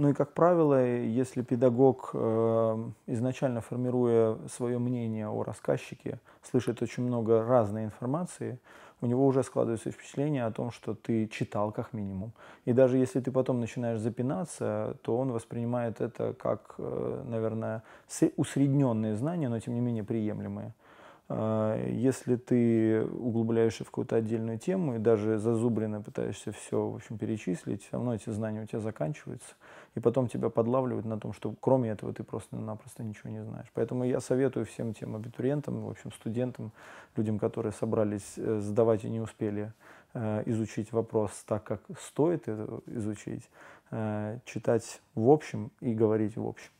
Ну и, как правило, если педагог, эм, изначально формируя свое мнение о рассказчике, слышит очень много разной информации, у него уже складывается впечатление о том, что ты читал как минимум. И даже если ты потом начинаешь запинаться, то он воспринимает это как, э, наверное, усредненные знания, но тем не менее приемлемые. А, если ты углубляешься в какую-то отдельную тему и даже зазубренно пытаешься все, в общем, перечислить, все равно эти знания у тебя заканчиваются, и потом тебя подлавливают на том, что кроме этого ты просто-напросто ничего не знаешь. Поэтому я советую всем тем абитуриентам, в общем, студентам, людям, которые собрались э, сдавать и не успели э, изучить вопрос так, как стоит это изучить, э, читать в общем и говорить в общем.